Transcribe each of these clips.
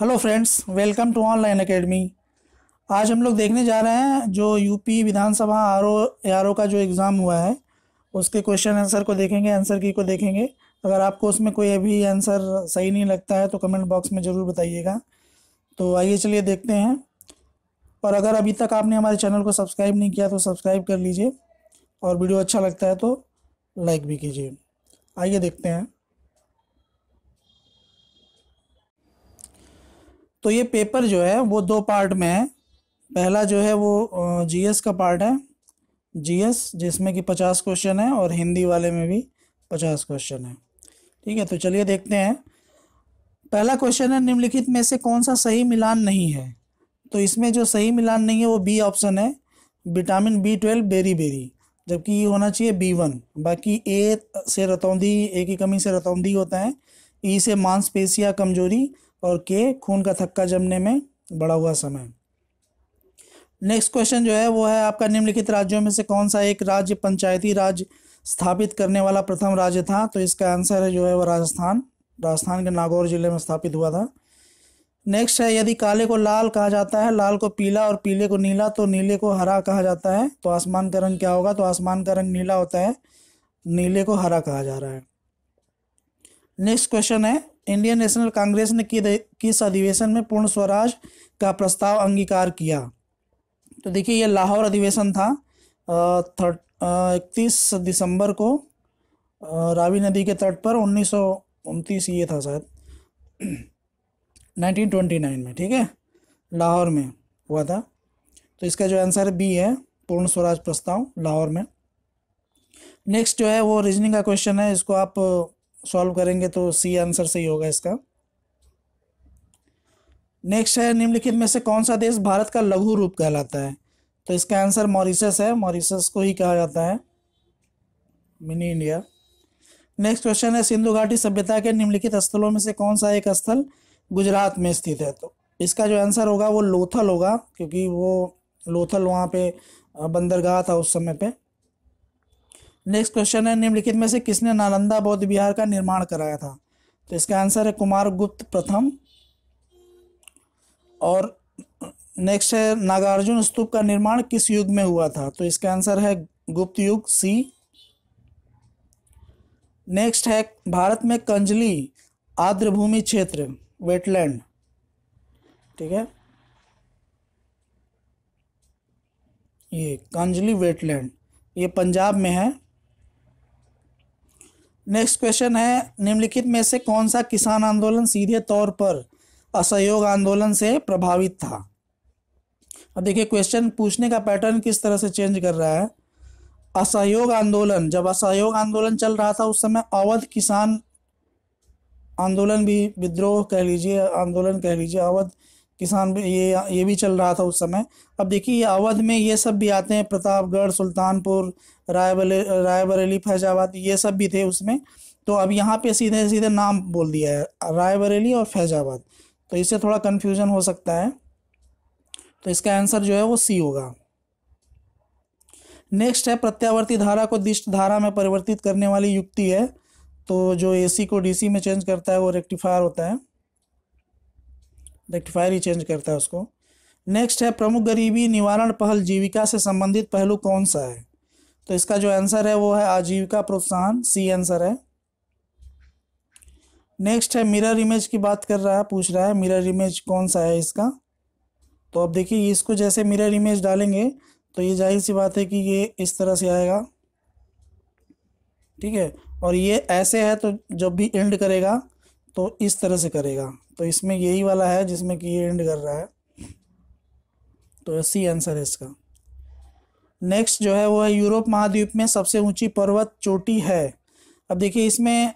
hello friends welcome to online academy आज हम लोग देखने जा रहे हैं जो यूपी विधानसभा आर ओ आर ओ का जो एग्ज़ाम हुआ है उसके क्वेश्चन आंसर को देखेंगे आंसर की को देखेंगे अगर आपको उसमें कोई अभी आंसर सही नहीं लगता है तो कमेंट बॉक्स में ज़रूर बताइएगा तो आइए चलिए देखते हैं और अगर अभी तक आपने हमारे चैनल को सब्सक्राइब नहीं किया तो सब्सक्राइब कर लीजिए और वीडियो अच्छा लगता है तो लाइक भी कीजिए आइए देखते हैं तो ये पेपर जो है वो दो पार्ट में है पहला जो है वो जीएस का पार्ट है जीएस जिसमें कि पचास क्वेश्चन है और हिंदी वाले में भी पचास क्वेश्चन है ठीक है तो चलिए देखते हैं पहला क्वेश्चन है निम्नलिखित में से कौन सा सही मिलान नहीं है तो इसमें जो सही मिलान नहीं है वो बी ऑप्शन है vitamin B twelve beriberi जबकि ये होना चाहिए बी वन बाकी ए से रतौंधी ए की कमी से रतौंधी होता है ई e से मांसपेशिया कमजोरी और के खून का थक्का जमने में बढ़ा हुआ समय नेक्स्ट क्वेश्चन जो है वो है आपका निम्नलिखित राज्यों में से कौन सा एक राज्य पंचायती राज स्थापित करने वाला प्रथम राज्य था तो इसका आंसर है जो है वो राजस्थान राजस्थान के नागौर जिले में स्थापित हुआ था नेक्स्ट है यदि काले को लाल कहा जाता है लाल को पीला और पीले को नीला तो नीले को हरा कहा जाता है तो आसमान का रंग क्या होगा तो आसमान का रंग नीला होता है नीले को हरा कहा जा रहा है नेक्स्ट क्वेश्चन है इंडियन नेशनल कांग्रेस ने किस अधिवेशन में पूर्ण स्वराज का प्रस्ताव अंगीकार किया तो देखिए यह लाहौर अधिवेशन था इकतीस दिसंबर को रावी नदी के तट पर उन्नीस ये था शायद 1929 में ठीक है लाहौर में हुआ था तो इसका जो आंसर बी है पूर्ण स्वराज प्रस्ताव लाहौर में नेक्स्ट जो है वो रीजनिंग का क्वेश्चन है इसको आप सॉल्व करेंगे तो सी आंसर सही होगा इसका नेक्स्ट है निम्नलिखित में से कौन सा देश भारत का लघु रूप कहलाता है तो इसका आंसर मॉरिशस है मॉरिशस को ही कहा जाता है मिनी इंडिया नेक्स्ट क्वेश्चन है सिंधु घाटी सभ्यता के निम्नलिखित स्थलों में से कौन सा एक स्थल गुजरात में स्थित है तो इसका जो आंसर होगा वो लोथल होगा क्योंकि वो लोथल वहाँ पे बंदरगाह था उस समय पे नेक्स्ट क्वेश्चन है निम्नलिखित में से किसने नालंदा बौद्ध विहार का निर्माण कराया था तो इसका आंसर है कुमार गुप्त प्रथम और नेक्स्ट है नागार्जुन स्तूप का निर्माण किस युग में हुआ था तो इसका आंसर है गुप्त युग सी नेक्स्ट है भारत में कंजली भूमि क्षेत्र वेटलैंड ठीक है ये कंजली वेटलैंड ये पंजाब में है नेक्स्ट क्वेश्चन है निम्नलिखित में से कौन सा किसान आंदोलन सीधे तौर पर असहयोग आंदोलन से प्रभावित था अब देखिए क्वेश्चन पूछने का पैटर्न किस तरह से चेंज कर रहा है असहयोग आंदोलन जब असहयोग आंदोलन चल रहा था उस समय अवध किसान आंदोलन भी विद्रोह कह लीजिए आंदोलन कह लीजिए अवध किसान भी ये ये भी चल रहा था उस समय अब देखिए ये अवध में ये सब भी आते हैं प्रतापगढ़ सुल्तानपुर रायबले रायबरेली फैजाबाद ये सब भी थे उसमें तो अब यहाँ पे सीधे सीधे नाम बोल दिया है रायबरेली और फैजाबाद तो इससे थोड़ा कन्फ्यूजन हो सकता है तो इसका आंसर जो है वो सी होगा नेक्स्ट है प्रत्यावर्ती धारा को दिष्ट धारा में परिवर्तित करने वाली युक्ति है तो जो एसी को डीसी में चेंज करता है वो रेक्टिफायर होता है रेक्टिफायर ही चेंज करता है उसको नेक्स्ट है प्रमुख गरीबी निवारण पहल जीविका से संबंधित पहलू कौन सा है तो इसका जो आंसर है वो है आजीविका प्रोत्साहन सी आंसर है नेक्स्ट है मिरर इमेज की बात कर रहा है पूछ रहा है मिरर इमेज कौन सा है इसका तो अब देखिए इसको जैसे मिरर इमेज डालेंगे तो ये जाहिर सी बात है कि ये इस तरह से आएगा ठीक है और ये ऐसे है तो जब भी एंड करेगा तो इस तरह से करेगा तो इसमें यही वाला है जिसमें कि ये एंड कर रहा है तो सी आंसर है इसका नेक्स्ट जो है वो है यूरोप महाद्वीप में सबसे ऊंची पर्वत चोटी है अब देखिए इसमें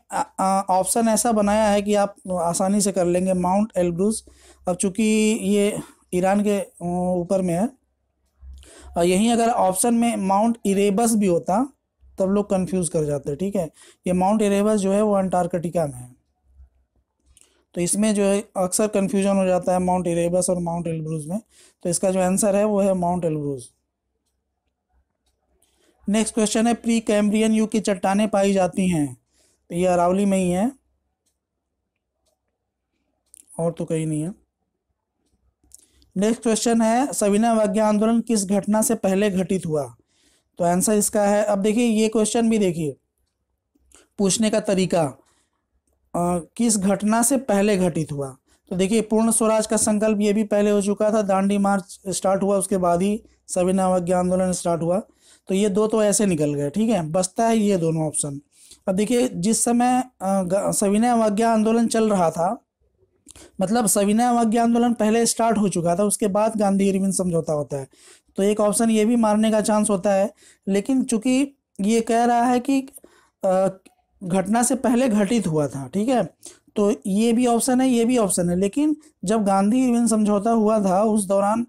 ऑप्शन ऐसा बनाया है कि आप आसानी से कर लेंगे माउंट एल्ब्रूस अब चूंकि ये ईरान के ऊपर में है और यहीं अगर ऑप्शन में माउंट इरेबस भी होता तब लोग कंफ्यूज कर जाते हैं ठीक है ये माउंट इरेबस जो है वो अंटार्कटिका में है तो इसमें जो है अक्सर कन्फ्यूजन हो जाता है माउंट एरेबस और माउंट एलब्रूज में तो इसका जो आंसर है वो है माउंट एलब्रूज नेक्स्ट क्वेश्चन है प्री कैम्ब्रियन युग की चट्टाने पाई जाती हैं तो ये अरावली में ही है और तो कहीं नहीं है नेक्स्ट क्वेश्चन है सविना वाज्ञा आंदोलन किस घटना से पहले घटित हुआ तो आंसर इसका है अब देखिए ये क्वेश्चन भी देखिए पूछने का तरीका किस घटना से पहले घटित हुआ तो देखिए पूर्ण स्वराज का संकल्प ये भी पहले हो चुका था दांडी मार्च स्टार्ट हुआ उसके बाद ही सभी नवज्ञ आंदोलन स्टार्ट हुआ तो ये दो तो ऐसे निकल गए ठीक है बसता है ये दोनों ऑप्शन अब देखिए जिस समय सविनय अवज्ञा आंदोलन चल रहा था मतलब सविनय अवज्ञा आंदोलन पहले स्टार्ट हो चुका था उसके बाद गांधी इरविन समझौता होता है तो एक ऑप्शन ये भी मारने का चांस होता है लेकिन चूंकि ये कह रहा है कि घटना से पहले घटित हुआ था ठीक है तो ये भी ऑप्शन है ये भी ऑप्शन है लेकिन जब गांधी इवन समझौता हुआ था उस दौरान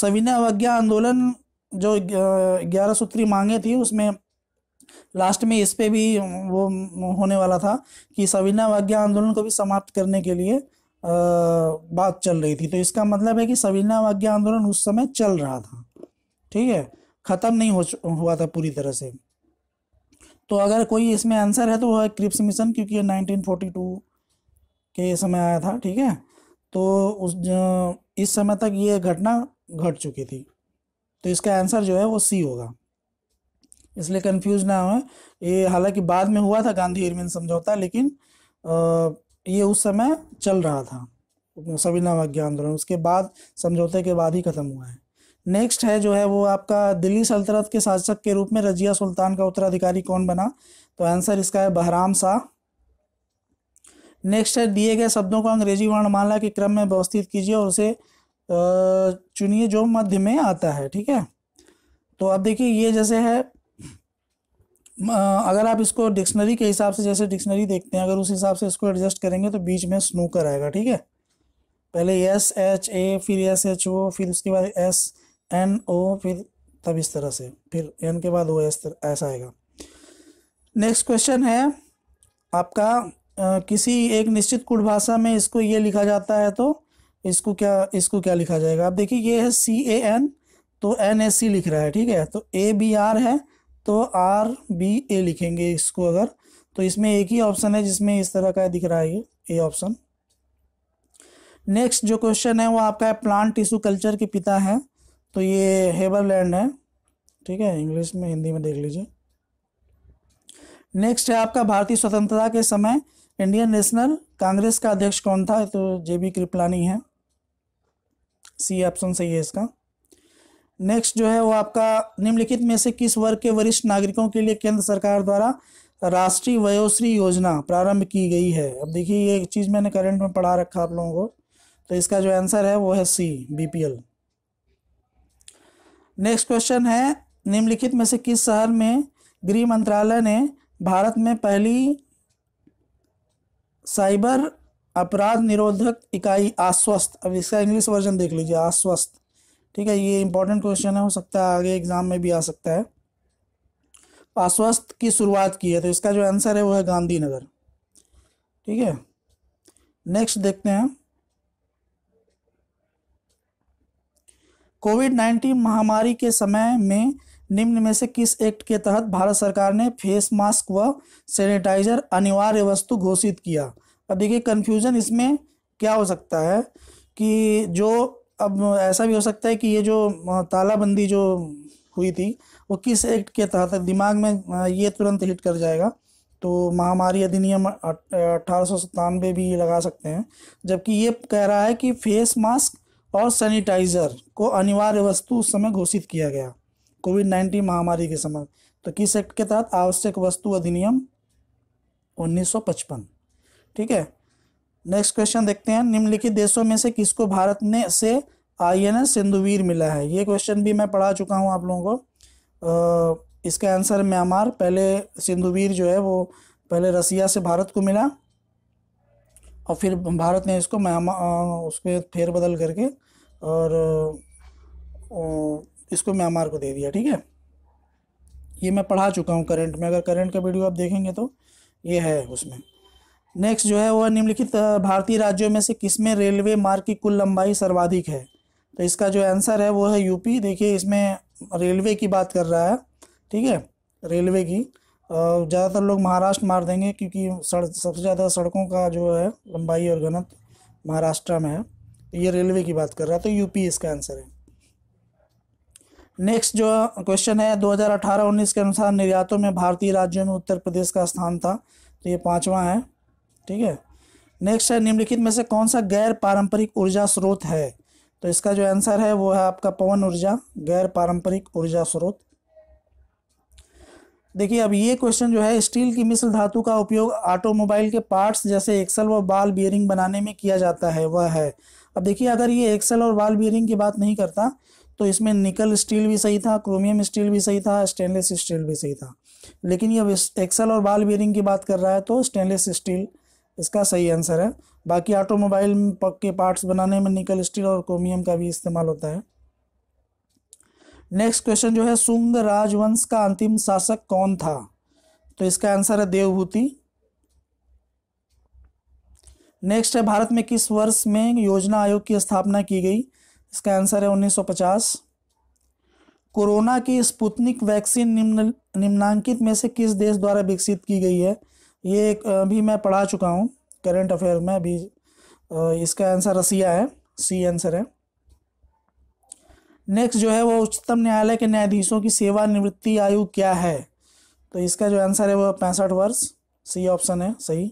सविनय अवज्ञा आंदोलन जो ग्यारह सूत्री मांगे थी उसमें लास्ट में इस पे भी वो होने वाला था कि सविनय अवज्ञा आंदोलन को भी समाप्त करने के लिए आ, बात चल रही थी तो इसका मतलब है कि सविनय अवज्ञा आंदोलन उस समय चल रहा था ठीक है ख़त्म नहीं हो हुआ था पूरी तरह से तो अगर कोई इसमें आंसर है तो वह क्रिप्स मिशन क्योंकि ये 1942 के समय आया था ठीक है तो उस इस समय तक ये घटना घट चुकी थी तो इसका आंसर जो है वो सी होगा इसलिए कंफ्यूज ना हो ये हालांकि बाद में हुआ था गांधी इरविन समझौता लेकिन आ, ये उस समय चल रहा था सविनव आंदोलन उसके बाद समझौते के बाद ही ख़त्म हुआ है नेक्स्ट है जो है वो आपका दिल्ली सल्तनत के शासक के रूप में रजिया सुल्तान का उत्तराधिकारी कौन बना तो आंसर इसका है बहराम शाह नेक्स्ट है दिए गए शब्दों को अंग्रेजी वर्णमाला के क्रम में व्यवस्थित कीजिए और उसे चुनिए जो मध्य में आता है ठीक है तो अब देखिए ये जैसे है अगर आप इसको डिक्शनरी के हिसाब से जैसे डिक्शनरी देखते हैं अगर उस हिसाब से इसको एडजस्ट करेंगे तो बीच में स्नूकर आएगा ठीक है पहले एस एच ए फिर एस एच ओ फिर उसके बाद एस एन ओ फिर तब इस तरह से फिर एन के बाद इस तरह ऐसा आएगा नेक्स्ट क्वेश्चन है आपका आ, किसी एक निश्चित कुट भाषा में इसको ये लिखा जाता है तो इसको क्या इसको क्या लिखा जाएगा आप देखिए ये है सी ए एन तो एन एस सी लिख रहा है ठीक है तो ए बी आर है तो आर बी ए लिखेंगे इसको अगर तो इसमें एक ही ऑप्शन है जिसमें इस तरह का दिख रहा है ये ए ऑप्शन नेक्स्ट जो क्वेश्चन है वो आपका है प्लांट टिश्यू कल्चर के पिता है तो ये हेबर लैंड है ठीक है इंग्लिश में हिंदी में देख लीजिए नेक्स्ट है आपका भारतीय स्वतंत्रता के समय इंडियन नेशनल कांग्रेस का अध्यक्ष कौन था तो जे बी कृपलानी है सी ऑप्शन सही है इसका नेक्स्ट जो है वो आपका निम्नलिखित में से किस वर्ग के वरिष्ठ नागरिकों के लिए केंद्र सरकार द्वारा राष्ट्रीय वयोश्री योजना प्रारंभ की गई है अब देखिए ये चीज़ मैंने करंट में पढ़ा रखा आप लोगों को तो इसका जो आंसर है वो है सी बीपीएल नेक्स्ट क्वेश्चन है निम्नलिखित में से किस शहर में गृह मंत्रालय ने भारत में पहली साइबर अपराध निरोधक इकाई आश्वस्त अब इसका इंग्लिश वर्जन देख लीजिए आश्वस्त ठीक है ये इंपॉर्टेंट क्वेश्चन है हो सकता है आगे एग्जाम में भी आ सकता है आश्वस्त की शुरुआत की है तो इसका जो आंसर है वो है गांधीनगर ठीक है नेक्स्ट देखते हैं कोविड 19 महामारी के समय में निम्न में से किस एक्ट के तहत भारत सरकार ने फेस मास्क व सैनिटाइजर अनिवार्य वस्तु घोषित किया अब देखिए कन्फ्यूज़न इसमें क्या हो सकता है कि जो अब ऐसा भी हो सकता है कि ये जो तालाबंदी जो हुई थी वो किस एक्ट के तहत दिमाग में ये तुरंत हिट कर जाएगा तो महामारी अधिनियम अठारह सौ भी लगा सकते हैं जबकि ये कह रहा है कि फेस मास्क और सैनिटाइजर को अनिवार्य वस्तु उस समय घोषित किया गया कोविड नाइन्टीन महामारी के समय तो किस एक्ट के तहत आवश्यक वस्तु अधिनियम 1955 ठीक है नेक्स्ट क्वेश्चन देखते हैं निम्नलिखित देशों में से किसको भारत ने से आई एन एस सिंधुवीर मिला है ये क्वेश्चन भी मैं पढ़ा चुका हूँ आप लोगों को इसका आंसर म्यांमार पहले सिंधुवीर जो है वो पहले रसिया से भारत को मिला और फिर भारत ने इसको म्यांमार फेर फेरबदल करके और इसको म्यांमार को दे दिया ठीक है ये मैं पढ़ा चुका हूँ करंट में अगर करंट का वीडियो आप देखेंगे तो ये है उसमें नेक्स्ट जो है वह निम्नलिखित भारतीय राज्यों में से किसमें रेलवे मार्ग की कुल लंबाई सर्वाधिक है तो इसका जो आंसर है वो है यूपी देखिए इसमें रेलवे की बात कर रहा है ठीक है रेलवे की ज़्यादातर लोग महाराष्ट्र मार देंगे क्योंकि सड़ सबसे ज़्यादा सड़कों का जो है लंबाई और गनत महाराष्ट्र में है ये रेलवे की बात कर रहा तो यूपी इसका आंसर है नेक्स्ट जो क्वेश्चन है 2018-19 के अनुसार निर्यातों में भारतीय राज्यों में उत्तर प्रदेश का स्थान था तो ये पांचवा है ठीक है नेक्स्ट है निम्नलिखित में से कौन सा गैर पारंपरिक ऊर्जा स्रोत है तो इसका जो आंसर है वो है आपका पवन ऊर्जा गैर पारंपरिक ऊर्जा स्रोत देखिए अब ये क्वेश्चन जो है स्टील की मिश्र धातु का उपयोग ऑटोमोबाइल के पार्ट्स जैसे एक्सल व बाल बियरिंग बनाने में किया जाता है वह है अब देखिए अगर ये एक्सेल और वाल बियरिंग की बात नहीं करता तो इसमें निकल स्टील भी सही था क्रोमियम स्टील भी सही था स्टेनलेस स्टील भी सही था लेकिन ये एक्सेल और बाल बियरिंग की बात कर रहा है तो स्टेनलेस स्टील इसका सही आंसर है बाकी ऑटोमोबाइल के पार्ट्स बनाने में निकल स्टील और क्रोमियम का भी इस्तेमाल होता है नेक्स्ट क्वेश्चन जो है सुंग राजवंश का अंतिम शासक कौन था तो इसका आंसर है देवभूति नेक्स्ट है भारत में किस वर्ष में योजना आयोग की स्थापना की गई इसका आंसर है 1950 कोरोना की स्पुतनिक वैक्सीन निम्न निम्नांकित में से किस देश द्वारा विकसित की गई है ये एक भी मैं पढ़ा चुका हूँ करंट अफेयर में अभी इसका आंसर रसिया है सी आंसर है नेक्स्ट जो है वो उच्चतम न्यायालय के न्यायाधीशों की सेवानिवृत्ति आयु क्या है तो इसका जो आंसर है वो पैंसठ वर्ष सी ऑप्शन है सही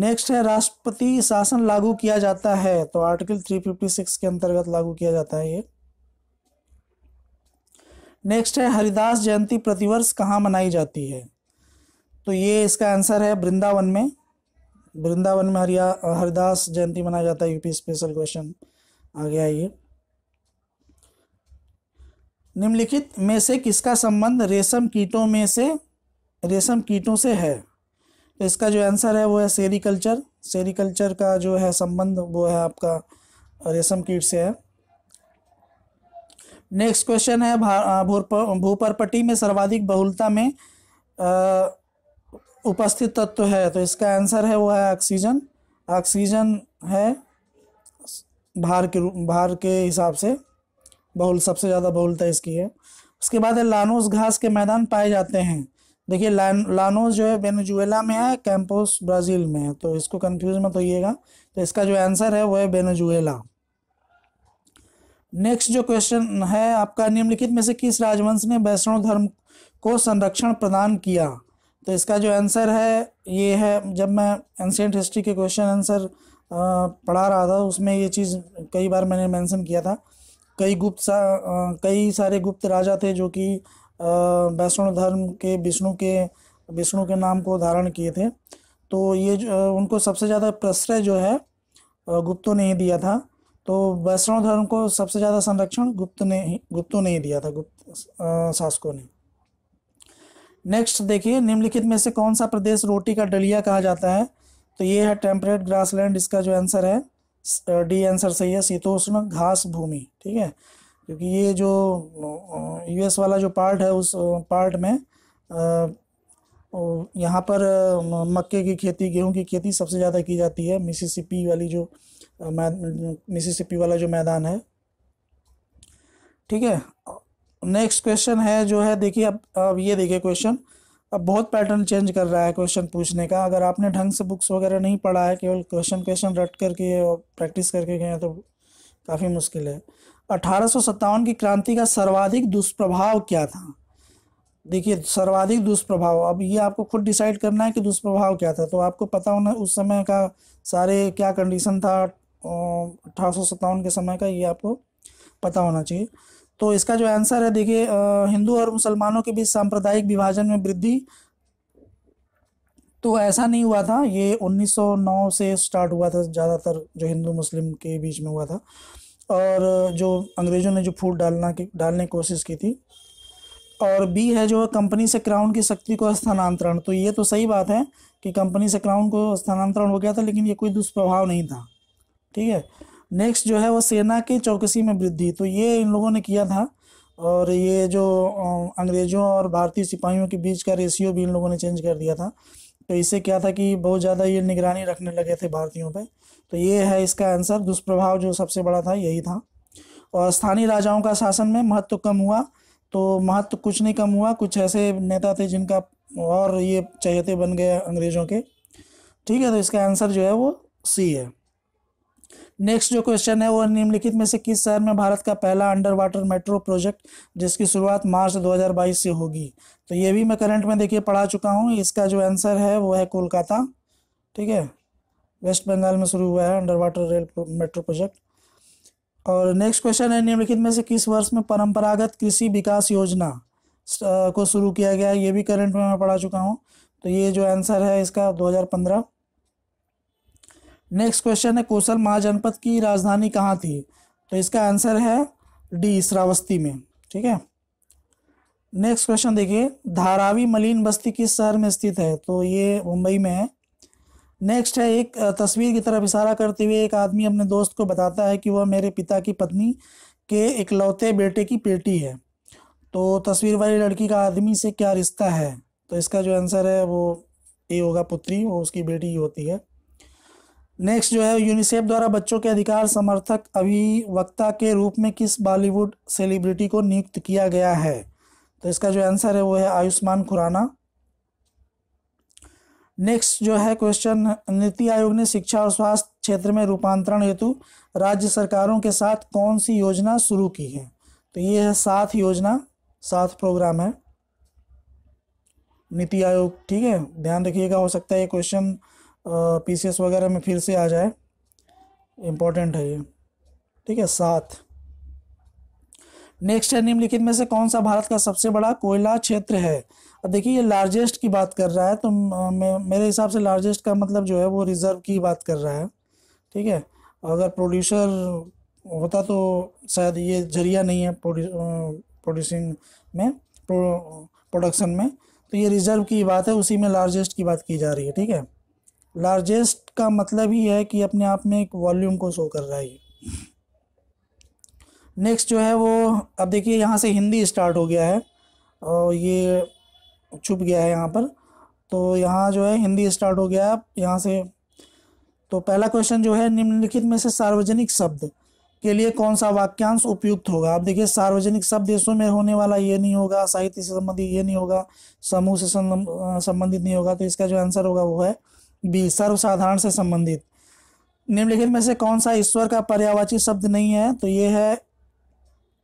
नेक्स्ट है राष्ट्रपति शासन लागू किया जाता है तो आर्टिकल 356 के अंतर्गत लागू किया जाता है ये नेक्स्ट है हरिदास जयंती प्रतिवर्ष कहाँ मनाई जाती है तो ये इसका आंसर है वृंदावन में वृंदावन में हरिया हरिदास जयंती मनाया जाता है यूपी स्पेशल क्वेश्चन आ गया ये निम्नलिखित में से किसका संबंध रेशम कीटों में से रेशम कीटों से है तो इसका जो आंसर है वो है सेरिकल्चर सेरिकल्चर का जो है संबंध वो है आपका रेशम कीट से है नेक्स्ट क्वेश्चन है भूपरपटी में सर्वाधिक बहुलता में उपस्थित तत्व है तो इसका आंसर है वो है ऑक्सीजन ऑक्सीजन है भार के भार के हिसाब से बहुल सबसे ज़्यादा बहुलता इसकी है उसके बाद है लानोस घास के मैदान पाए जाते हैं देखिए लान लानोस जो है वेनेजुएला में है कैंपोस ब्राज़ील में है तो इसको कंफ्यूज मत होइएगा तो इसका जो आंसर है वो है वेनेजुएला नेक्स्ट जो क्वेश्चन है आपका निम्नलिखित में से किस राजवंश ने वैष्णव धर्म को संरक्षण प्रदान किया तो इसका जो आंसर है ये है जब मैं एंशियंट हिस्ट्री के क्वेश्चन आंसर पढ़ा रहा था उसमें ये चीज़ कई बार मैंने मेंशन किया था कई गुप्त सा कई सारे गुप्त राजा थे जो कि वैष्णव धर्म के विष्णु के विष्णु के नाम को धारण किए थे तो ये जो, उनको सबसे ज़्यादा प्रश्रय जो है गुप्तों ने ही दिया था तो वैष्णव धर्म को सबसे ज़्यादा संरक्षण गुप्त ने ही गुप्तों ने ही दिया था गुप्त शासकों ने नेक्स्ट देखिए निम्नलिखित में से कौन सा प्रदेश रोटी का डलिया कहा जाता है तो ये है टेम्परेट ग्रासलैंड इसका जो आंसर है डी आंसर सही है शीतोष्ण घास भूमि ठीक है क्योंकि ये जो यूएस वाला जो पार्ट है उस पार्ट में यहाँ पर मक्के की खेती गेहूं की खेती सबसे ज़्यादा की जाती है मिसिसिपी वाली जो मिसिसिपी वाला जो मैदान है ठीक है नेक्स्ट क्वेश्चन है जो है देखिए अब अब ये देखिए क्वेश्चन अब बहुत पैटर्न चेंज कर रहा है क्वेश्चन पूछने का अगर आपने ढंग से बुक्स वगैरह नहीं पढ़ा है केवल क्वेश्चन क्वेश्चन रट करके और प्रैक्टिस करके गए तो काफ़ी मुश्किल है अठारह की क्रांति का सर्वाधिक दुष्प्रभाव क्या था देखिए सर्वाधिक दुष्प्रभाव अब ये आपको खुद डिसाइड करना है कि दुष्प्रभाव क्या था तो आपको पता होना उस समय का सारे क्या कंडीशन था अठारह के समय का ये आपको पता होना चाहिए तो इसका जो आंसर है देखिए हिंदू और मुसलमानों के बीच सांप्रदायिक विभाजन में वृद्धि तो ऐसा नहीं हुआ था ये 1909 से स्टार्ट हुआ था ज़्यादातर जो हिंदू मुस्लिम के बीच में हुआ था और जो अंग्रेज़ों ने जो फूट डालना की डालने की कोशिश की थी और बी है जो कंपनी से क्राउन की शक्ति को स्थानांतरण तो ये तो सही बात है कि कंपनी से क्राउन को स्थानांतरण हो गया था लेकिन ये कोई दुष्प्रभाव नहीं था ठीक है नेक्स्ट जो है वो सेना की चौकसी में वृद्धि तो ये इन लोगों ने किया था और ये जो अंग्रेज़ों और भारतीय सिपाहियों के बीच का रेशियो भी इन लोगों ने चेंज कर दिया था तो इससे क्या था कि बहुत ज़्यादा ये निगरानी रखने लगे थे भारतीयों पर तो ये है इसका आंसर दुष्प्रभाव जो सबसे बड़ा था यही था और स्थानीय राजाओं का शासन में महत्व कम हुआ तो महत्व कुछ नहीं कम हुआ कुछ ऐसे नेता थे जिनका और ये चहेते बन गए अंग्रेज़ों के ठीक है तो इसका आंसर जो है वो सी है नेक्स्ट जो क्वेश्चन है वो निम्नलिखित में से किस शहर में भारत का पहला अंडर वाटर मेट्रो प्रोजेक्ट जिसकी शुरुआत मार्च 2022 से होगी तो ये भी मैं करंट में देखिए पढ़ा चुका हूँ इसका जो आंसर है वो है कोलकाता ठीक है वेस्ट बंगाल में शुरू हुआ है under water rail metro project और नेक्स्ट क्वेश्चन है निम्नलिखित में से किस वर्ष में परंपरागत कृषि विकास योजना को शुरू किया गया ये भी करंट में मैं पढ़ा चुका हूँ तो ये जो आंसर है इसका दो नेक्स्ट क्वेश्चन है कौशल महाजनपद की राजधानी कहाँ थी तो इसका आंसर है डी श्रावस्ती में ठीक है नेक्स्ट क्वेश्चन देखिए धारावी मलिन बस्ती किस शहर में स्थित है तो ये मुंबई में है नेक्स्ट है एक तस्वीर की तरफ इशारा करते हुए एक आदमी अपने दोस्त को बताता है कि वह मेरे पिता की पत्नी के इकलौते बेटे की बेटी है तो तस्वीर वाली लड़की का आदमी से क्या रिश्ता है तो इसका जो आंसर है वो ए होगा पुत्री वो उसकी बेटी ही होती है नेक्स्ट जो है यूनिसेफ द्वारा बच्चों के अधिकार समर्थक अभिवक्ता के रूप में किस बॉलीवुड सेलिब्रिटी को नियुक्त किया गया है तो इसका जो आंसर है वो है आयुष्मान खुराना नेक्स्ट जो है क्वेश्चन नीति आयोग ने शिक्षा और स्वास्थ्य क्षेत्र में रूपांतरण हेतु राज्य सरकारों के साथ कौन सी योजना शुरू की है तो ये है सात योजना सात प्रोग्राम है नीति आयोग ठीक है ध्यान रखिएगा हो सकता है ये क्वेश्चन पी वगैरह में फिर से आ जाए इम्पोर्टेंट है ये ठीक है सात नेक्स्ट है निम्नलिखित में से कौन सा भारत का सबसे बड़ा कोयला क्षेत्र है अब देखिए ये लार्जेस्ट की बात कर रहा है तो मेरे हिसाब से लार्जेस्ट का मतलब जो है वो रिजर्व की बात कर रहा है ठीक है अगर प्रोड्यूसर होता तो शायद ये जरिया नहीं है प्रोड्यूसिंग में प्रोडक्शन में तो ये रिजर्व की बात है उसी में लार्जेस्ट की बात की जा रही है ठीक है लार्जेस्ट का मतलब ही है कि अपने आप में एक वॉल्यूम को शो कर रहा है नेक्स्ट जो है वो अब देखिए यहाँ से हिंदी स्टार्ट हो गया है और ये छुप गया है यहाँ पर तो यहाँ जो है हिंदी स्टार्ट हो गया है यहाँ से तो पहला क्वेश्चन जो है निम्नलिखित में से सार्वजनिक शब्द के लिए कौन सा वाक्यांश उपयुक्त होगा आप देखिए सार्वजनिक शब्द देशों में होने वाला ये नहीं होगा साहित्य से संबंधित ये नहीं होगा समूह से संबंधित नहीं होगा तो इसका जो आंसर होगा वो है बी सर्वसाधारण से संबंधित निम्नलिखित में से कौन सा ईश्वर का पर्यावाची शब्द नहीं है तो ये है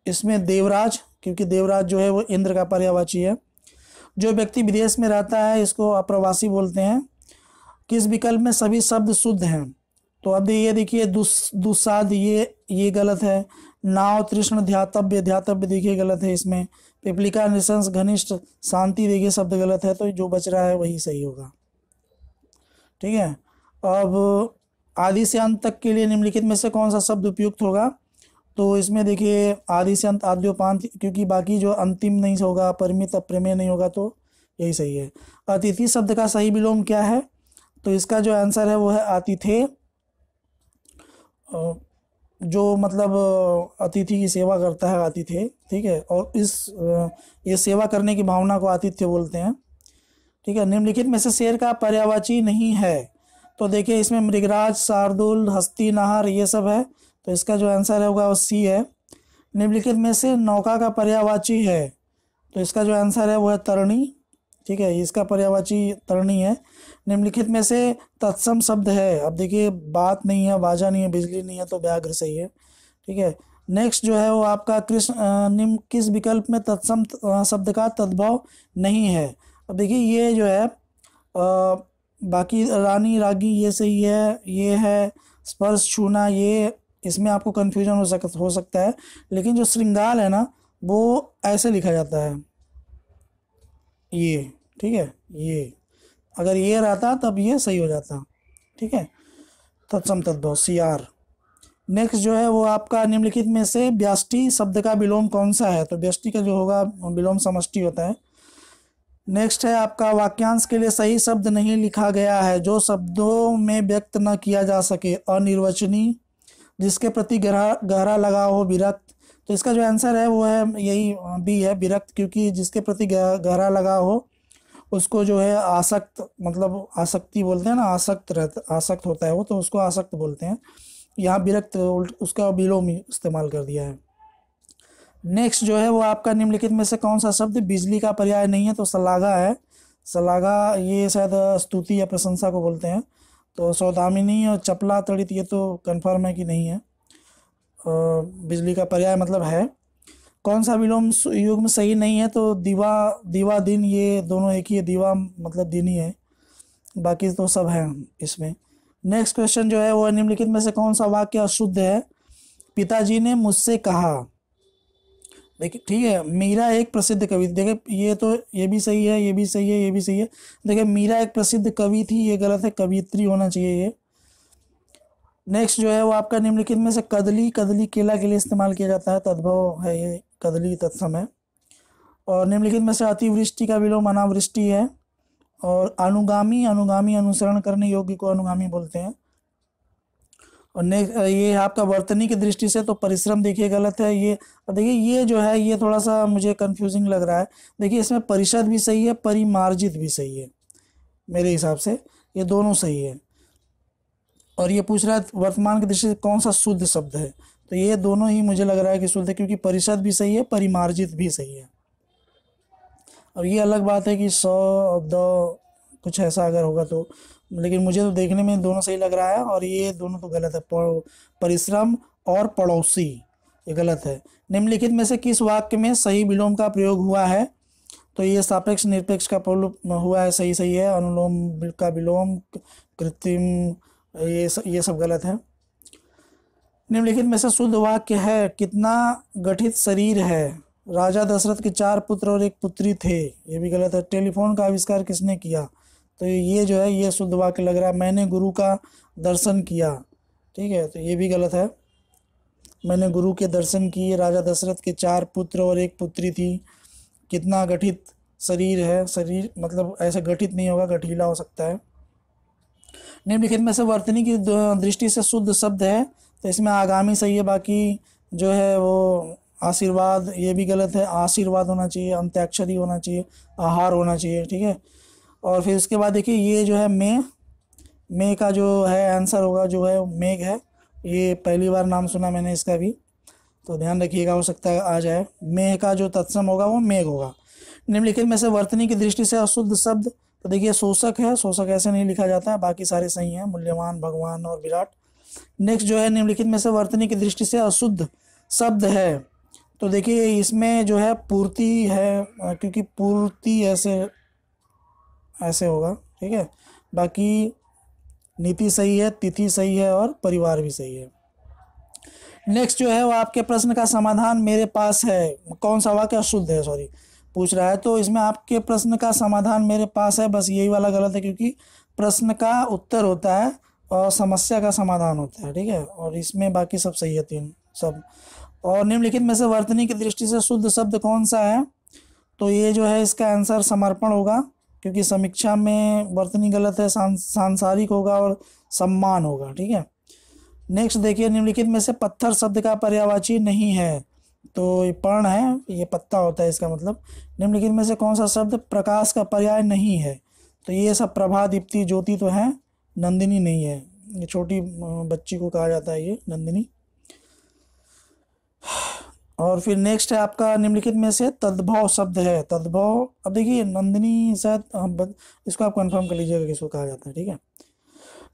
इसमें देवराज क्योंकि देवराज जो है वो इंद्र का पर्यावाची है जो व्यक्ति विदेश में रहता है इसको अप्रवासी बोलते हैं किस विकल्प में सभी शब्द शुद्ध हैं तो अब ये देखिए दुस्साध ये ये गलत है नाव तृष्ण ध्यातव्य ध्यातव्य देखिए गलत है इसमें पिपलिका निशंस घनिष्ठ शांति देखिए शब्द गलत है तो जो बच रहा है वही सही होगा ठीक है अब आदि से अंत तक के लिए निम्नलिखित में से कौन सा शब्द उपयुक्त होगा तो इसमें देखिए आदि से अंत आद्योपांत क्योंकि बाकी जो अंतिम नहीं होगा परिमित अप्रमेय नहीं होगा तो यही सही है अतिथि शब्द का सही विलोम क्या है तो इसका जो आंसर है वो है आतिथ्य जो मतलब अतिथि की सेवा करता है आतिथ्य ठीक है और इस ये सेवा करने की भावना को आतिथ्य बोलते हैं ठीक है निम्नलिखित में से शेर का पर्यावाची नहीं है तो देखिए इसमें मृगराज शार्दुल हस्ती नहर ये सब है तो इसका जो आंसर होगा वो सी है निम्नलिखित में से नौका का पर्यावाची है तो इसका जो आंसर है वो है तरणी ठीक है इसका पर्यावाची तरणी है निम्नलिखित में से तत्सम शब्द है अब देखिए बात नहीं है बाजा नहीं है बिजली नहीं है तो व्याघ्र सही है ठीक है नेक्स्ट जो है वो आपका कृष्ण निम्न किस विकल्प में तत्सम शब्द का तद्भव नहीं है अब देखिए ये जो है आ, बाकी रानी रागी ये सही है ये है स्पर्श छूना ये इसमें आपको कन्फ्यूजन हो सक हो सकता है लेकिन जो श्रृंगाल है ना वो ऐसे लिखा जाता है ये ठीक है ये अगर ये रहता तब ये सही हो जाता ठीक है तत्सम तद्भव सी आर नेक्स्ट जो है वो आपका निम्नलिखित में से व्यष्टि शब्द का विलोम कौन सा है तो व्यष्टि का जो होगा विलोम समष्टि होता है नेक्स्ट है आपका वाक्यांश के लिए सही शब्द नहीं लिखा गया है जो शब्दों में व्यक्त न किया जा सके अनिर्वचनीय जिसके प्रति गहरा गहरा लगाव हो विरक्त तो इसका जो आंसर है वो है यही बी है विरक्त क्योंकि जिसके प्रति गहरा लगाव हो उसको जो है आसक्त मतलब आसक्ति बोलते हैं ना आसक्त रह आसक्त होता है वो तो उसको आसक्त बोलते हैं यहाँ विरक्त उसका विलोम इस्तेमाल कर दिया है नेक्स्ट जो है वो आपका निम्नलिखित में से कौन सा शब्द बिजली का पर्याय नहीं है तो सलागा है सलागा ये शायद स्तुति या प्रशंसा को बोलते हैं तो सौदामिनी और चपला तड़ित ये तो कन्फर्म है कि नहीं है बिजली का पर्याय मतलब है कौन सा विलोम युग में सही नहीं है तो दीवा दीवा दिन ये दोनों एक ही है दीवा मतलब दिन ही है बाकी तो सब है इसमें नेक्स्ट क्वेश्चन जो है वो निम्नलिखित में से कौन सा वाक्य अशुद्ध है पिताजी ने मुझसे कहा देखिए ठीक है मीरा एक प्रसिद्ध कवि देखे देखिए ये तो ये भी सही है ये भी सही है ये भी सही है देखिए मीरा एक प्रसिद्ध कवि थी ये गलत है कवित्री होना चाहिए ये नेक्स्ट जो है वो आपका निम्नलिखित में से कदली कदली केला के लिए इस्तेमाल किया जाता है तद्भव है ये कदली तत्सम है और निम्नलिखित में से अतिवृष्टि का विलोम अनावृष्टि है और अनुगामी अनुगामी अनुसरण करने योग्य को अनुगामी बोलते हैं और ये आपका वर्तनी की दृष्टि से तो परिश्रम देखिए गलत है ये देखिए ये जो है ये थोड़ा सा मुझे कन्फ्यूजिंग लग रहा है देखिए इसमें परिषद भी सही है परिमार्जित भी सही है मेरे हिसाब से ये दोनों सही है और ये पूछ रहा है वर्तमान की दृष्टि से कौन सा शुद्ध शब्द है तो ये दोनों ही मुझे लग रहा है कि शुद्ध है क्योंकि परिषद भी सही है परिमार्जित भी सही है अब ये अलग बात है कि सौ द कुछ ऐसा अगर होगा तो लेकिन मुझे तो देखने में दोनों सही लग रहा है और ये दोनों तो गलत है परिश्रम और पड़ोसी ये गलत है निम्नलिखित में से किस वाक्य में सही विलोम का प्रयोग हुआ है तो ये सापेक्ष निरपेक्ष का प्रयोग हुआ है सही सही है अनुलोम का विलोम कृत्रिम ये स, ये सब गलत है निम्नलिखित में से शुद्ध वाक्य है कितना गठित शरीर है राजा दशरथ के चार पुत्र और एक पुत्री थे ये भी गलत है टेलीफोन का आविष्कार किसने किया तो ये जो है ये शुद्ध वाक्य लग रहा है मैंने गुरु का दर्शन किया ठीक है तो ये भी गलत है मैंने गुरु के दर्शन किए राजा दशरथ के चार पुत्र और एक पुत्री थी कितना गठित शरीर है शरीर मतलब ऐसे गठित नहीं होगा गठीला हो सकता है निम्नलिखित में से वर्तनी की दृष्टि से शुद्ध शब्द है तो इसमें आगामी सही है बाकी जो है वो आशीर्वाद ये भी गलत है आशीर्वाद होना चाहिए अंत्याक्षरी होना चाहिए आहार होना चाहिए ठीक है और फिर उसके बाद देखिए ये जो है मे मे का जो है आंसर होगा जो है मेघ है ये पहली बार नाम सुना मैंने इसका भी तो ध्यान रखिएगा हो सकता है आ जाए मेह का जो तत्सम होगा वो मेघ होगा निम्नलिखित में से वर्तनी की दृष्टि से अशुद्ध शब्द तो देखिए शोषक है शोषक ऐसे नहीं लिखा जाता है बाकी सारे सही हैं मूल्यवान भगवान और विराट नेक्स्ट जो है निम्नलिखित में से वर्तनी की दृष्टि से अशुद्ध शब्द है तो देखिए इसमें जो है पूर्ति है क्योंकि पूर्ति ऐसे ऐसे होगा ठीक है बाकी नीति सही है तिथि सही है और परिवार भी सही है नेक्स्ट जो है वो आपके प्रश्न का समाधान मेरे पास है कौन सा वाक्य अशुद्ध है सॉरी पूछ रहा है तो इसमें आपके प्रश्न का समाधान मेरे पास है बस यही वाला गलत है क्योंकि प्रश्न का उत्तर होता है और समस्या का समाधान होता है ठीक है और इसमें बाकी सब सही है तीन सब और निम्नलिखित में से वर्तनी की दृष्टि से शुद्ध शब्द कौन सा है तो ये जो है इसका आंसर समर्पण होगा क्योंकि समीक्षा में वर्तनी गलत है सांसारिक होगा और सम्मान होगा ठीक है नेक्स्ट देखिए निम्नलिखित में से पत्थर शब्द का पर्यावाची नहीं है तो ये पर्ण है ये पत्ता होता है इसका मतलब निम्नलिखित में से कौन सा शब्द प्रकाश का पर्याय नहीं है तो ये सब प्रभा दीप्ति ज्योति तो है नंदिनी नहीं है ये छोटी बच्ची को कहा जाता है ये नंदिनी और फिर नेक्स्ट है आपका निम्नलिखित में से तद्भव शब्द है तद्भव अब देखिए नंदिनी शायद हम हाँ, बद, इसको आप कंफर्म कर लीजिएगा किसको कहा जाता है ठीक है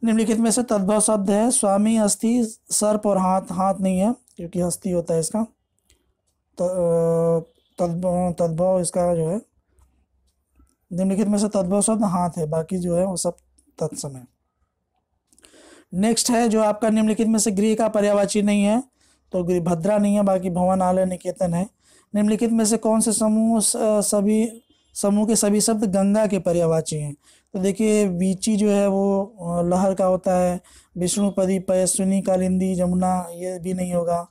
निम्नलिखित में से तद्भव शब्द है स्वामी अस्थि सर्प और हाथ हाथ नहीं है क्योंकि हस्ती होता है इसका तद्भव तद्भव इसका जो है निम्नलिखित में से तद्भव शब्द हाथ है बाकी जो है वो सब तत्सम है नेक्स्ट है जो आपका निम्नलिखित में से गृह का पर्यावाची नहीं है तो गिरिभद्रा नहीं है बाकी भवन आलय निकेतन है निम्नलिखित में से कौन से समूह सभी समूह के सभी शब्द गंगा के पर्यावाची हैं तो देखिए बीची जो है वो लहर का होता है विष्णुपदी पयस्विनी कालिंदी यमुना ये भी नहीं होगा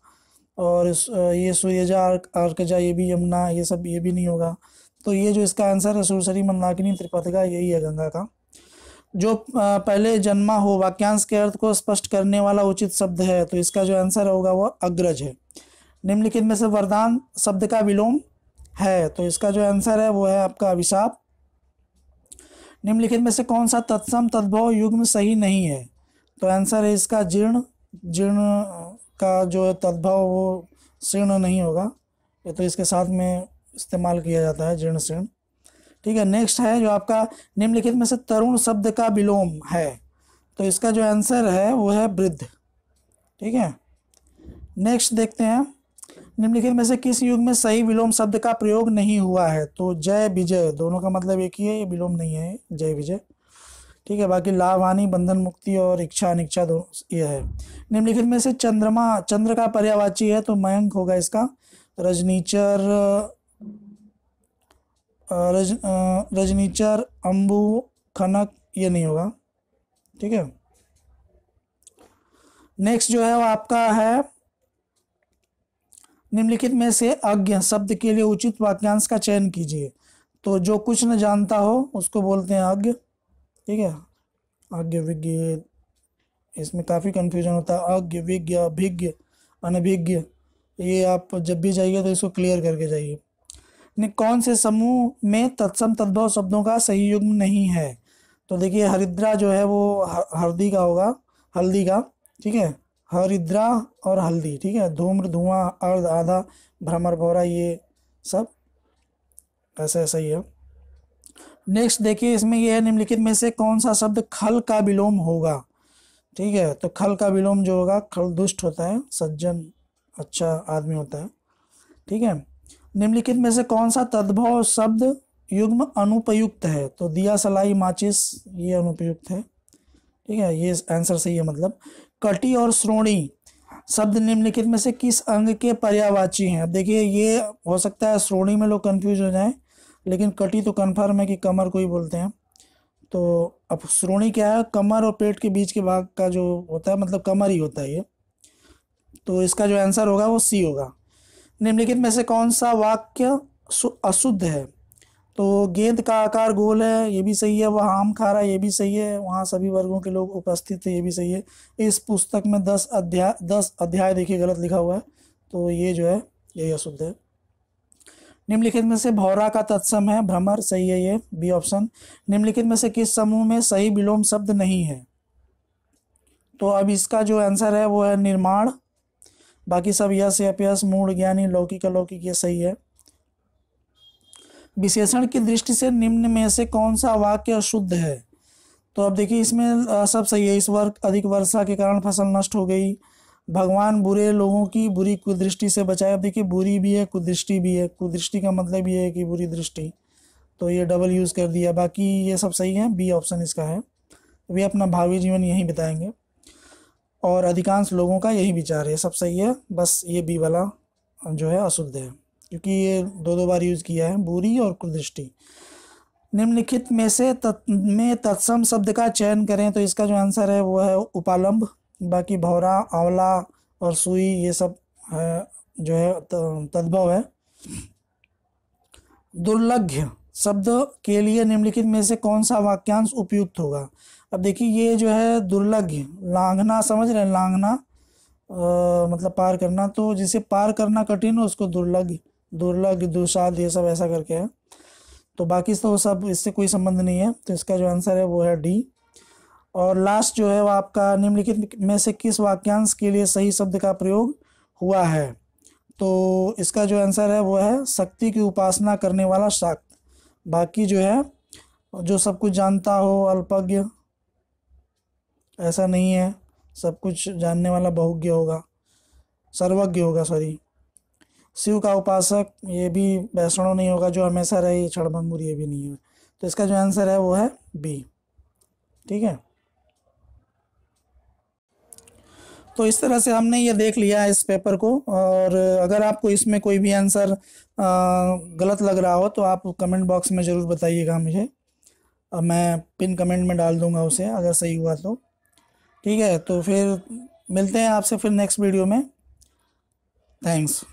और ये सूर्यजा अर्कजा ये भी यमुना ये सब ये भी नहीं होगा तो ये जो इसका आंसर है सुरसरी मंदाकिनी त्रिपथ का यही है गंगा का जो पहले जन्मा हो वाक्यांश के अर्थ को स्पष्ट करने वाला उचित शब्द है तो इसका जो आंसर होगा वह अग्रज है निम्नलिखित में से वरदान शब्द का विलोम है तो इसका जो आंसर है वो है आपका अभिशाप निम्नलिखित में से कौन सा तत्सम तद्भव युग्म सही नहीं है तो आंसर है इसका जीर्ण जीर्ण का जो तद्भव वो शीर्ण नहीं होगा ये तो इसके साथ में इस्तेमाल किया जाता है जीर्ण शीर्ण ठीक है नेक्स्ट है जो आपका निम्नलिखित में से तरुण शब्द का विलोम है तो इसका जो आंसर है वो है वृद्ध ठीक है नेक्स्ट देखते हैं निम्नलिखित में से किस युग में सही विलोम शब्द का प्रयोग नहीं हुआ है तो जय विजय दोनों का मतलब एक ही है ये विलोम नहीं है जय विजय ठीक है बाकी लाभ हानि बंधन मुक्ति और इच्छा अनिच्छा दो ये है निम्नलिखित में से चंद्रमा चंद्र का पर्यावाची है तो मयंक होगा इसका रजनीचर रज रजनीचर अम्बू खनक ये नहीं होगा ठीक है नेक्स्ट जो है वो आपका है निम्नलिखित में से अज्ञ शब्द के लिए उचित वाक्यांश का चयन कीजिए तो जो कुछ न जानता हो उसको बोलते हैं आज्ञ ठीक है आज्ञ विज्ञ इसमें काफ़ी कन्फ्यूजन होता है अज्ञ विज्ञ अभिज्ञ अनभिज्ञ ये आप जब भी जाइए तो इसको क्लियर करके जाइए ने कौन से समूह में तत्सम तद्भव शब्दों का सही युग्म नहीं है तो देखिए हरिद्रा जो है वो हल्दी का होगा हल्दी का ठीक है हरिद्रा और हल्दी ठीक है धूम्र धुआं अर्ध आधा भ्रमर भौरा ये सब ऐसे ऐसा ही है नेक्स्ट देखिए इसमें यह है निम्नलिखित में से कौन सा शब्द खल का विलोम होगा ठीक है तो खल का विलोम जो होगा खल दुष्ट होता है सज्जन अच्छा आदमी होता है ठीक है निम्नलिखित में से कौन सा तद्भव शब्द युग्म अनुपयुक्त है तो दिया सलाई माचिस ये अनुपयुक्त है ठीक है ये आंसर सही है मतलब कटी और श्रोणी शब्द निम्नलिखित में से किस अंग के पर्यावाची हैं अब देखिए ये हो सकता है श्रोणी में लोग कंफ्यूज हो जाएं लेकिन कटी तो कन्फर्म है कि कमर को ही बोलते हैं तो अब श्रोणी क्या है कमर और पेट के बीच के भाग का जो होता है मतलब कमर ही होता है ये तो इसका जो आंसर होगा वो सी होगा निम्नलिखित में से कौन सा वाक्य अशुद्ध है तो गेंद का आकार गोल है ये भी सही है वह आम खा रहा है ये भी सही है वहाँ सभी वर्गों के लोग उपस्थित थे ये भी सही है इस पुस्तक में दस अध्याय दस अध्याय देखिए गलत लिखा हुआ है तो ये जो है यही अशुद्ध है निम्नलिखित में से भौरा का तत्सम है भ्रमर सही है ये बी ऑप्शन निम्नलिखित में से किस समूह में सही विलोम शब्द नहीं है तो अब इसका जो आंसर है वो है निर्माण बाकी सब यस अपयस मूड ज्ञानी लौकिक अलौकिक ये सही है विशेषण की दृष्टि से निम्न में से कौन सा वाक्य शुद्ध है तो अब देखिए इसमें सब सही है इस वर्ष अधिक वर्षा के कारण फसल नष्ट हो गई भगवान बुरे लोगों की बुरी कुदृष्टि से बचाए अब देखिए बुरी भी है कुदृष्टि भी है कुदृष्टि का मतलब ये है कि बुरी दृष्टि तो ये डबल यूज़ कर दिया बाकी ये सब सही है बी ऑप्शन इसका है वे अपना भावी जीवन यहीं बिताएंगे और अधिकांश लोगों का यही विचार है सब सही है बस ये बी वाला जो है अशुद्ध है क्योंकि ये दो दो बार यूज़ किया है बुरी और कुदृष्टि निम्नलिखित में से तत् में तत्सम शब्द का चयन करें तो इसका जो आंसर है वो है उपालम्ब बाकी भौरा आंवला और सुई ये सब है जो है तद्भव है दुर्लभ्य शब्द के लिए निम्नलिखित में से कौन सा वाक्यांश उपयुक्त होगा अब देखिए ये जो है दुर्लघ्य लांघना समझ रहे हैं लांघना आ, मतलब पार करना तो जिसे पार करना कठिन हो उसको दुर्लघ्य दुर्लभ दुसाध ये सब ऐसा करके है तो बाकी तो सब इससे कोई संबंध नहीं है तो इसका जो आंसर है वो है डी और लास्ट जो है वो आपका निम्नलिखित में से किस वाक्यांश के लिए सही शब्द का प्रयोग हुआ है तो इसका जो आंसर है वो है शक्ति की उपासना करने वाला शाक्त बाकी जो है जो सब कुछ जानता हो अल्पज्ञ ऐसा नहीं है सब कुछ जानने वाला बहुज्ञ होगा सर्वज्ञ होगा सॉरी शिव का उपासक ये भी वैष्णव नहीं होगा जो हमेशा रहे क्षणभंगुर ये भी नहीं है तो इसका जो आंसर है वो है बी ठीक है तो इस तरह से हमने ये देख लिया इस पेपर को और अगर आपको इसमें कोई भी आंसर गलत लग रहा हो तो आप कमेंट बॉक्स में ज़रूर बताइएगा मुझे मैं पिन कमेंट में डाल दूंगा उसे अगर सही हुआ तो ठीक है तो फिर मिलते हैं आपसे फिर नेक्स्ट वीडियो में थैंक्स